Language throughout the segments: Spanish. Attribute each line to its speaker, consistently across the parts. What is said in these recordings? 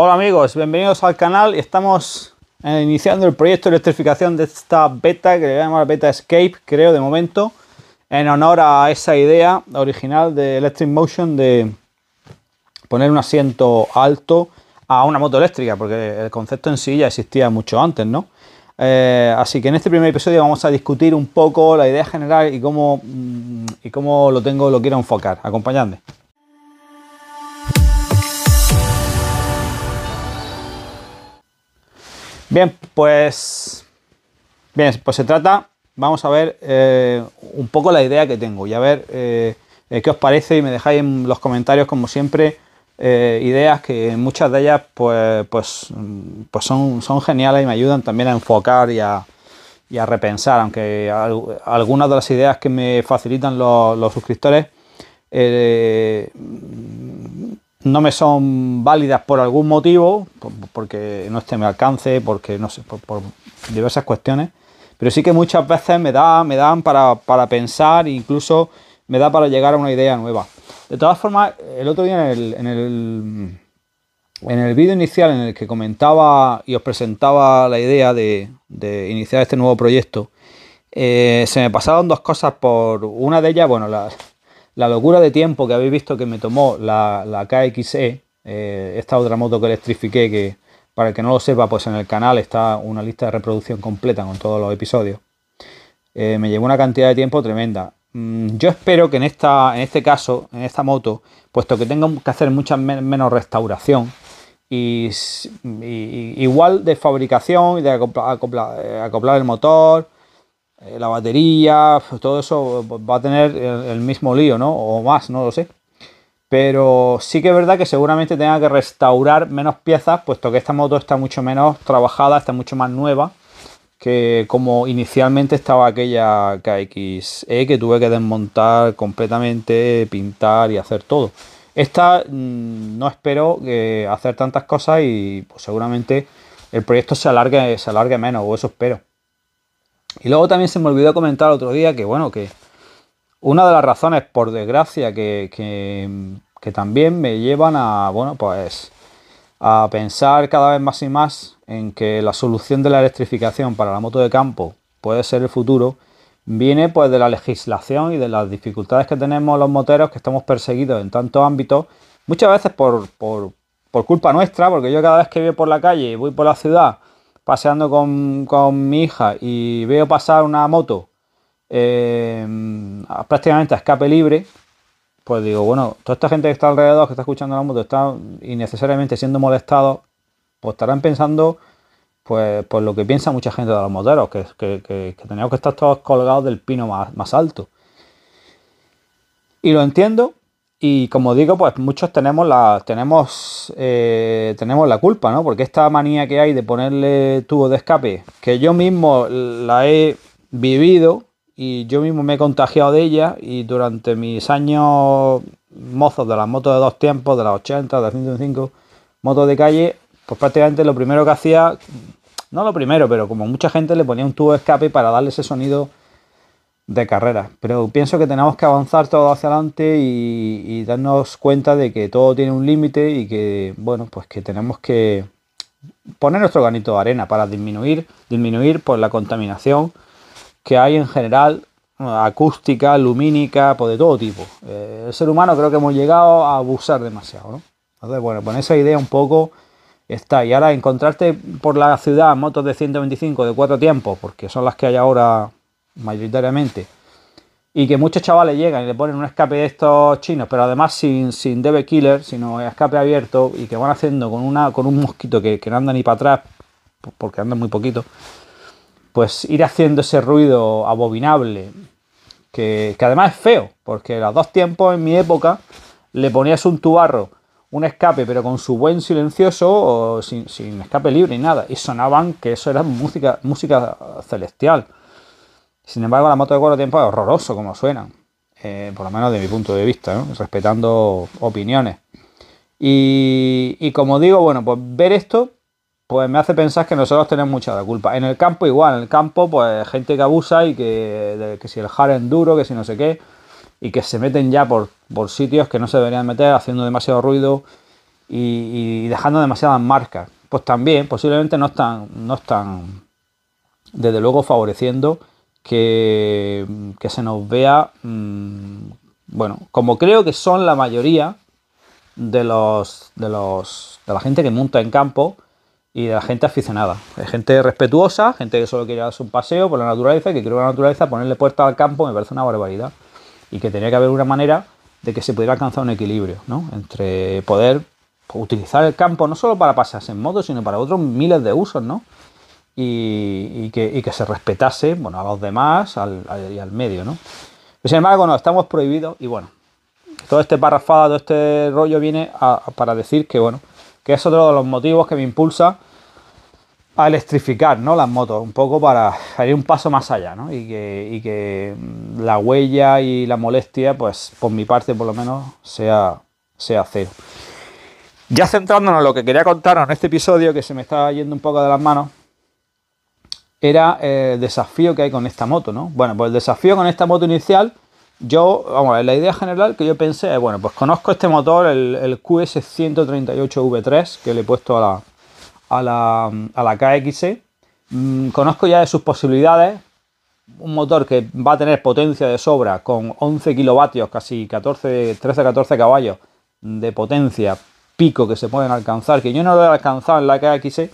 Speaker 1: Hola amigos, bienvenidos al canal. Estamos eh, iniciando el proyecto de electrificación de esta beta, que le voy Beta Escape, creo, de momento, en honor a esa idea original de Electric Motion de poner un asiento alto a una moto eléctrica, porque el concepto en sí ya existía mucho antes, ¿no? Eh, así que en este primer episodio vamos a discutir un poco la idea general y cómo, mm, y cómo lo tengo, lo quiero enfocar. Acompañadme. Bien, pues. Bien, pues se trata. Vamos a ver eh, un poco la idea que tengo y a ver eh, eh, qué os parece y me dejáis en los comentarios, como siempre, ideas que muchas de ellas pues, pues, pues, son, son geniales y me ayudan también a enfocar y a, repensar, aunque algunas de las ideas que me facilitan los, suscriptores no me son válidas por algún motivo, porque no este me alcance, porque no sé, por, diversas cuestiones, pero sí que muchas veces me, me dan para, para pensar, incluso me da para llegar a una idea nueva. De todas formas, el otro día en el, en el, vídeo inicial en el que comentaba y os presentaba la idea de, iniciar este nuevo proyecto, eh, se me pasaron dos cosas por una de ellas, bueno, las la locura de tiempo que habéis visto que me tomó la, la KXE, eh, esta otra moto que electrifiqué, que para el que no lo sepa, pues en el canal está una lista de reproducción completa con todos los episodios. Eh, me llevó una cantidad de tiempo tremenda. Mm, yo espero que en, esta, en este caso, en esta moto, puesto que tengo que hacer mucha menos restauración, y, igual de fabricación y de eh, acoplar el motor, eh, la batería, todo eso va a tener el, mismo lío, ¿no? O más, no lo sé. Pero sí que es verdad que seguramente tenga que restaurar menos piezas, puesto que esta moto está mucho menos trabajada, está mucho más nueva que como inicialmente estaba aquella KXE que tuve que desmontar completamente, pintar y hacer todo. Esta mm, no espero eh, hacer tantas cosas y pues, seguramente el proyecto se alargue, se alargue menos, o eso espero. Y luego también se me olvidó comentar otro día que, bueno, que una de las razones, por desgracia, que, que, también me llevan a, bueno, pues a pensar cada vez más y más en que la solución de la electrificación para la moto de campo puede ser el futuro, viene pues de la legislación y de las dificultades que tenemos los moteros que estamos perseguidos en tantos ámbitos, muchas veces por, por, por culpa nuestra, porque yo cada vez que voy por la calle y voy por la ciudad paseando con, mi hija y veo pasar una moto em, prácticamente a escape libre, pues digo, bueno, toda esta gente que está alrededor, que está escuchando la moto, está innecesariamente siendo molestado, pues estarán pensando pues, por pues lo que piensa mucha gente de los moteros, que, que, que, tenemos que estar todos colgados del pino más, más alto. Y lo entiendo, y como digo, pues muchos tenemos la, tenemos, eh, tenemos la culpa, ¿no? Porque esta manía que hay de ponerle tubo de escape, que yo mismo la he vivido y yo mismo me he contagiado de ella y durante mis años mozos de las motos de dos tiempos, de las 80, de las 105, motos de calle, pues prácticamente lo primero que hacía, no lo primero, pero como mucha gente le ponía un tubo de escape para darle ese sonido de carrera, Pero pienso que tenemos que avanzar todo hacia adelante y, darnos cuenta de que todo tiene un límite y que, bueno, pues que tenemos que poner nuestro granito de arena para disminuir, disminuir por la contaminación que hay en general, acústica, lumínica, pues de todo tipo. Eh, el ser humano creo que hemos llegado a abusar demasiado, Entonces, bueno, con esa idea un poco está. Y ahora encontrarte por la ciudad motos de 125 de cuatro tiempos, porque son las que hay ahora mayoritariamente, y que muchos chavales llegan y le ponen un escape de estos chinos, pero además sin, sin debe killer, sino escape abierto, y que van haciendo con, una, con un mosquito que, que no anda ni para atrás, porque anda muy poquito, pues ir haciendo ese ruido abominable, que, que además es feo, porque los dos tiempos en mi época le ponías un tubarro un escape, pero con su buen silencioso, o sin, sin escape libre y nada. Y sonaban que eso era música, música celestial. Sin embargo, la moto de cuatro tiempos es horroroso como suena, eh, por lo menos de mi punto de vista, respetando opiniones. Y, como digo, bueno, pues ver esto, pues me hace pensar que nosotros tenemos mucha la culpa. En el campo igual, en el campo, pues gente que abusa y que, si el es duro, que si no sé qué, y que se meten ya por, por sitios que no se deberían meter, haciendo demasiado ruido y, dejando demasiadas marcas. Pues también, posiblemente no están, no están, desde luego, favoreciendo que, se nos vea, mm, bueno, como creo que son la mayoría de los, de los de la gente que monta en campo y de la gente aficionada, Hay gente respetuosa, gente que solo quiere darse un paseo por la naturaleza, que quiere la naturaleza, ponerle puerta al campo me parece una barbaridad y que tenía que haber una manera de que se pudiera alcanzar un equilibrio, ¿no? Entre poder utilizar el campo no solo para pasarse en moto, sino para otros miles de usos, ¿no? y, que, se respetase bueno, a los demás al, y al medio. ¿no? sin embargo, no, estamos prohibidos y bueno, todo este parrafado, todo este rollo viene para decir que bueno, que es otro de los motivos que me impulsa a electrificar ¿no? las motos, un poco para ir un paso más allá, ¿no? y, que, la huella y la molestia, pues por mi parte por lo menos, sea, sea cero. Ya centrándonos en lo que quería contaros en este episodio, que se me está yendo un poco de las manos, era eh, el desafío que hay con esta moto, ¿no? Bueno, pues el desafío con esta moto inicial, yo, vamos la idea general que yo pensé es, bueno, pues conozco este motor, el, QS138V3, que le he puesto a la, a la, a e. mm, conozco ya de sus posibilidades, un motor que va a tener potencia de sobra con 11 kilovatios, casi 14, 13, 14 caballos de potencia, pico que se pueden alcanzar, que yo no lo he alcanzado en la KXE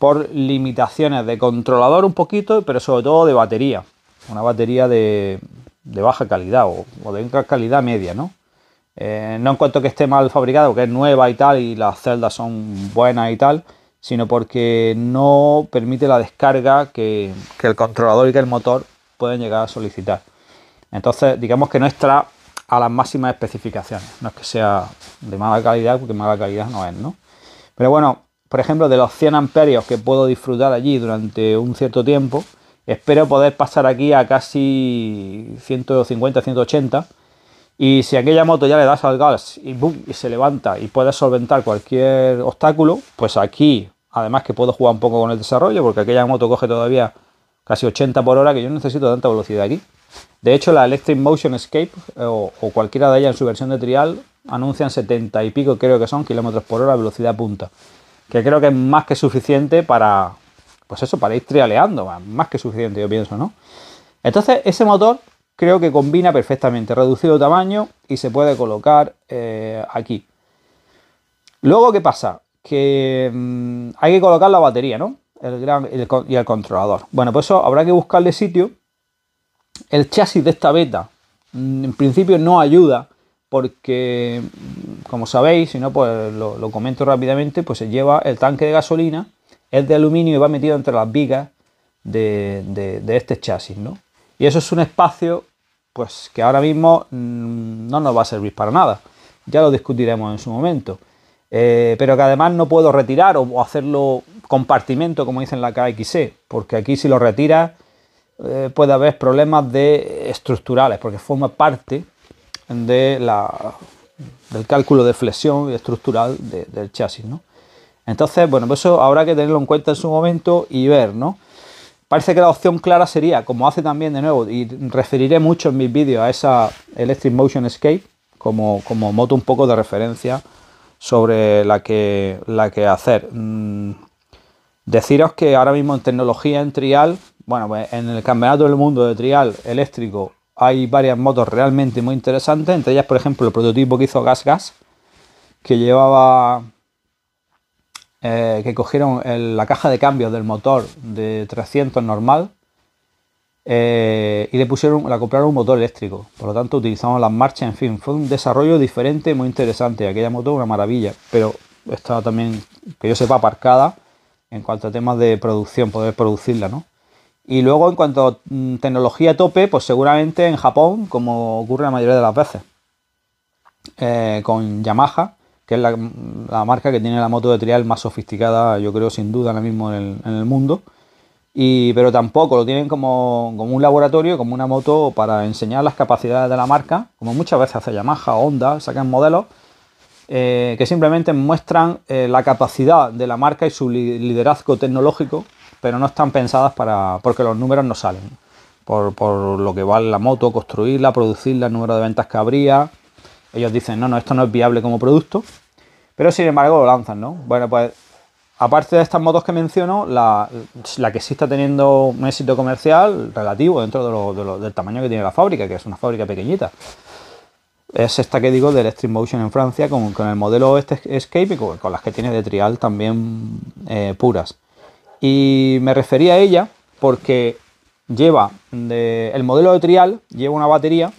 Speaker 1: por limitaciones de controlador un poquito, pero sobre todo de batería. Una batería de, baja calidad o, de calidad media, ¿no? Eh, no en cuanto que esté mal fabricado, que es nueva y tal, y las celdas son buenas y tal, sino porque no permite la descarga que, el controlador y que el motor pueden llegar a solicitar. Entonces, digamos que no está a las máximas especificaciones. No es que sea de mala calidad, porque mala calidad no es, ¿no? Pero bueno, por ejemplo, de los 100 amperios que puedo disfrutar allí durante un cierto tiempo, espero poder pasar aquí a casi 150, 180. Y si aquella moto ya le das al gas y, y se levanta y puedes solventar cualquier obstáculo, pues aquí, además que puedo jugar un poco con el desarrollo, porque aquella moto coge todavía casi 80 por hora, que yo no necesito tanta velocidad aquí. De hecho, la Electric Motion Escape eh, o, o cualquiera de ellas en su versión de trial anuncian 70 y pico, creo que son kilómetros por hora, velocidad punta que creo que es más que suficiente para, pues eso, para ir trialeando, más que suficiente yo pienso, ¿no? Entonces ese motor creo que combina perfectamente, reducido tamaño y se puede colocar eh, aquí. Luego, ¿qué pasa? Que mm, hay que colocar la batería, ¿no? y el controlador. Bueno, pues eso habrá que buscarle sitio. El chasis de esta beta, mm, en principio, no ayuda porque como sabéis, si no, pues lo, comento rápidamente, pues se lleva el tanque de gasolina, es de aluminio y va metido entre las vigas de, este chasis, ¿no? Y eso es un espacio, pues que ahora mismo mm, no nos va a servir para nada. Ya lo discutiremos en su momento. Eh, pero que además no puedo retirar o, hacerlo compartimento, como dicen la KXC, e, porque aquí si lo retira eh, puede haber problemas de estructurales, porque forma parte de la del cálculo de flexión estructural del chasis, Entonces, bueno, pues eso habrá que tenerlo en cuenta en su momento y ver, ¿no? Parece que la opción clara sería, como hace también de nuevo, y referiré mucho en mis vídeos a esa Electric Motion Escape, como, como moto un poco de referencia sobre la que, la que hacer. Mm, deciros que ahora mismo en tecnología en trial, bueno, pues en el campeonato del mundo de trial eléctrico hay varias motos realmente muy interesantes, entre ellas, por ejemplo, el prototipo que hizo Gas Gas, que llevaba. Eh, que cogieron la caja de cambios del motor de 300 normal eh, y le pusieron, la compraron un motor eléctrico. Por lo tanto, utilizamos las marchas, en fin, fue un desarrollo diferente, muy interesante. Aquella moto una maravilla, pero estaba también, que yo sepa, aparcada en cuanto a temas de producción, poder producirla, ¿no? Y luego, en cuanto a mm, tecnología tope, pues seguramente en Japón, como ocurre la mayoría de las veces, eh, con Yamaha, que es mm, la, marca que tiene la moto de trial más sofisticada, yo creo, sin duda, ahora mismo en el, mundo. pero tampoco lo tienen como, un laboratorio, como una moto para enseñar las capacidades de la marca, como muchas veces hace Yamaha, Honda, sacan modelos eh, que simplemente muestran eh, la capacidad de la marca y su liderazgo tecnológico pero no están pensadas para. porque los números no salen. Por, lo que vale la moto, construirla, producirla, el número de ventas que habría. Ellos dicen, no, no, esto no es viable como producto. Pero sin embargo lo lanzan, ¿no? Bueno, pues aparte de estas motos que menciono, la, que sí está teniendo un éxito comercial relativo dentro del tamaño que tiene la fábrica, que es una fábrica pequeñita. Es esta que digo del Extreme Motion en Francia, con, el modelo este Escape y con, las que tiene de trial también eh, puras. Y me refería a ella porque lleva el modelo de trial, lleva una batería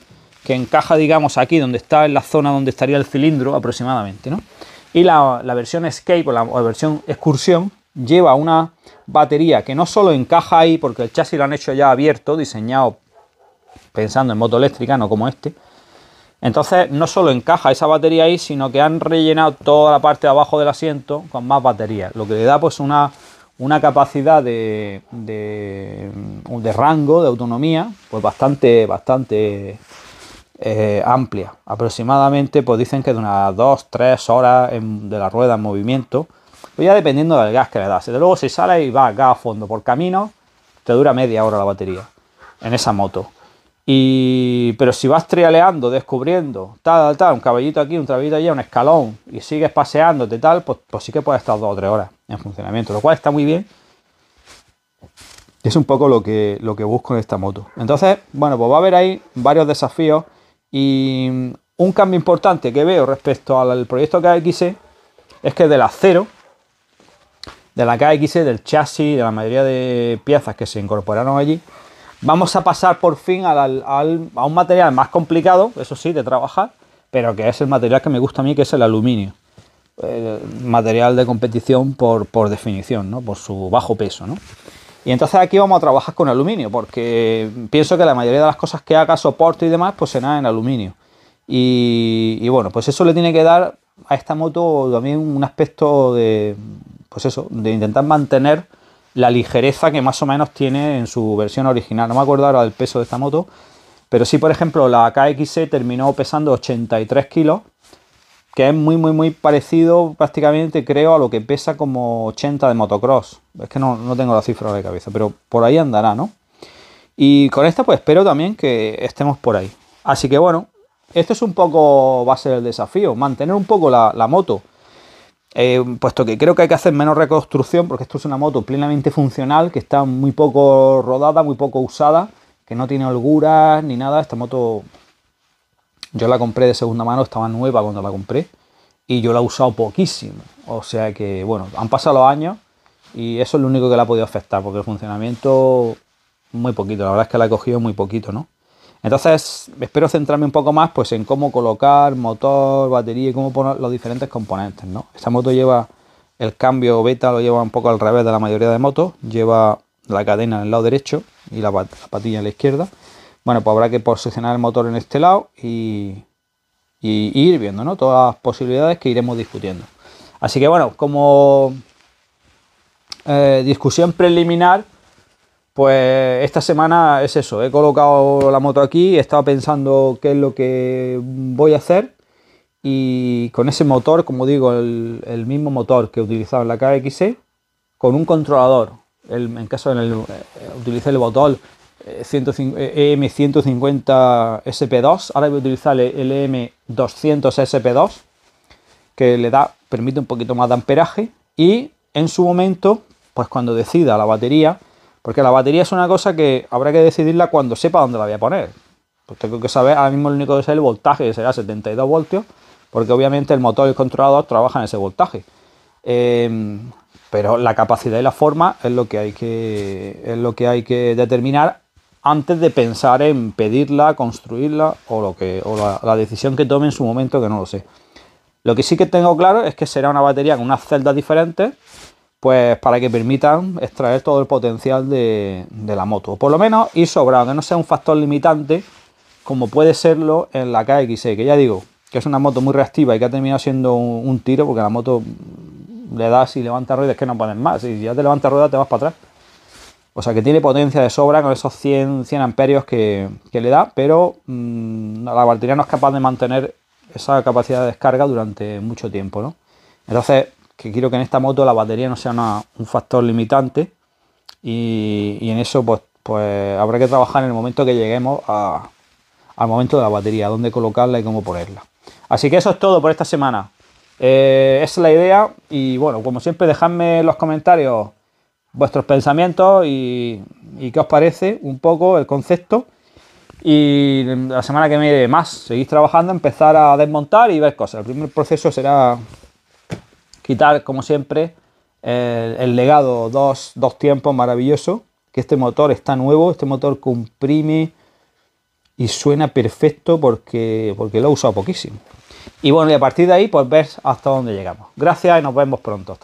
Speaker 1: que encaja, digamos, aquí donde está, en la zona donde estaría el cilindro aproximadamente, ¿no? Y la, versión Escape o la, versión Excursión lleva una batería que no solo encaja ahí, porque el chasis lo han hecho ya abierto, diseñado pensando en moto eléctrica, no como este. Entonces, no solo encaja esa batería ahí, sino que han rellenado toda la parte de abajo del asiento con más batería, lo que le da pues una una capacidad de, de, rango, de autonomía, pues bastante, bastante eh, amplia. Aproximadamente, pues dicen que de unas 2, 3 horas de la rueda en movimiento, pues ya dependiendo del gas que le das. Desde luego, si sale y va acá a fondo por camino, te dura media hora la batería en esa moto. Y, pero si vas trialeando, descubriendo, tal, tal, un caballito aquí, un travito allá, un escalón, y sigues paseándote, tal, pues, pues sí que puedes estar dos o tres horas en funcionamiento, lo cual está muy bien. Es un poco lo que, lo que busco en esta moto. Entonces, bueno, pues va a haber ahí varios desafíos y un cambio importante que veo respecto al proyecto KX e es que del acero, de la KX, e, del chasis, de la mayoría de piezas que se incorporaron allí, vamos a pasar por fin a un material más complicado, eso sí, de trabajar, pero que es el material que me gusta a mí, que es el aluminio. Eh, material de competición por, por definición, ¿no? por su bajo peso. Y entonces aquí vamos a trabajar con aluminio, porque pienso que la mayoría de las cosas que haga, soporte y demás, pues será en aluminio. Y, bueno, pues eso le tiene que dar a esta moto también un aspecto de, pues eso, de intentar mantener la ligereza que más o menos tiene en su versión original. No me acuerdo ahora del peso de esta moto, pero sí, por ejemplo, la KXC e terminó pesando 83 kilos que es muy, muy, muy parecido prácticamente, creo, a lo que pesa como 80 de motocross. Es que no, tengo la cifra de cabeza, pero por ahí andará, ¿no? Y con esta pues espero también que estemos por ahí. Así que bueno, esto es un poco, va a ser el desafío, mantener un poco la, moto. Eh, puesto que creo que hay que hacer menos reconstrucción, porque esto es una moto plenamente funcional, que está muy poco rodada, muy poco usada, que no tiene holguras ni nada. Esta moto yo la compré de segunda mano, estaba nueva cuando la compré y yo la he usado poquísimo. O sea que, bueno, han pasado los años y eso es lo único que la ha podido afectar, porque el funcionamiento muy poquito, la verdad es que la he cogido muy poquito, ¿no? Entonces, espero centrarme un poco más pues en cómo colocar motor, batería y cómo poner los diferentes componentes, ¿no? Esta moto lleva el cambio beta, lo lleva un poco al revés de la mayoría de motos, lleva la cadena en el lado derecho y la, la patilla en la izquierda bueno, pues habrá que posicionar el motor en este lado y, ir viendo ¿no? todas las posibilidades que iremos discutiendo. Así que bueno, como eh, discusión preliminar, pues esta semana es eso, he colocado la moto aquí, he estado pensando qué es lo que voy a hacer y con ese motor, como digo, el, mismo motor que he utilizado en la KXC, e, con un controlador, en caso de el, utilicé el botón EM150SP2, eh, eh, e ahora voy a utilizar el e m 200 sp 2 que le da, permite un poquito más de amperaje y en su momento, pues cuando decida la batería, porque la batería es una cosa que habrá que decidirla cuando sepa dónde la voy a poner. Pues tengo que saber, ahora mismo lo único que sé es el voltaje, que será 72 voltios, porque obviamente el motor y el controlador trabajan en ese voltaje. Em, pero la capacidad y la forma es lo que hay que, es lo que, hay que determinar antes de pensar en pedirla, construirla o, lo que, la, decisión que tome en su momento, que no lo sé. Lo que sí que tengo claro es que será una batería con unas celdas diferentes, pues para que permitan extraer todo el potencial de, la moto. Por lo menos ir sobrado, que no sea un factor limitante como puede serlo en la KXE, que ya digo, que es una moto muy reactiva y que ha terminado siendo un, tiro, porque la moto le das y levanta ruedas que no pones más. si ya te levanta ruedas te vas para atrás. O sea que tiene potencia de sobra con esos 100, 100 amperios que, le da, pero mm, la batería no es capaz de mantener esa capacidad de descarga durante mucho tiempo. ¿no? Entonces, que quiero que en esta moto la batería no sea un factor limitante y, en eso pues, pues, habrá que trabajar en el momento que lleguemos al momento de la batería, dónde colocarla y cómo ponerla. Así que eso es todo por esta semana. Eh, es la idea y bueno, como siempre, dejadme en los comentarios vuestros pensamientos y, qué os parece un poco el concepto. Y la semana que viene más, seguís trabajando, empezar a desmontar y ver cosas. El primer proceso será quitar, como siempre, el, legado dos, tiempos maravilloso. Que este motor está nuevo, este motor comprime y suena perfecto porque, porque lo he usado poquísimo. Y bueno, y a partir de ahí, pues ver hasta dónde llegamos. Gracias y nos vemos pronto.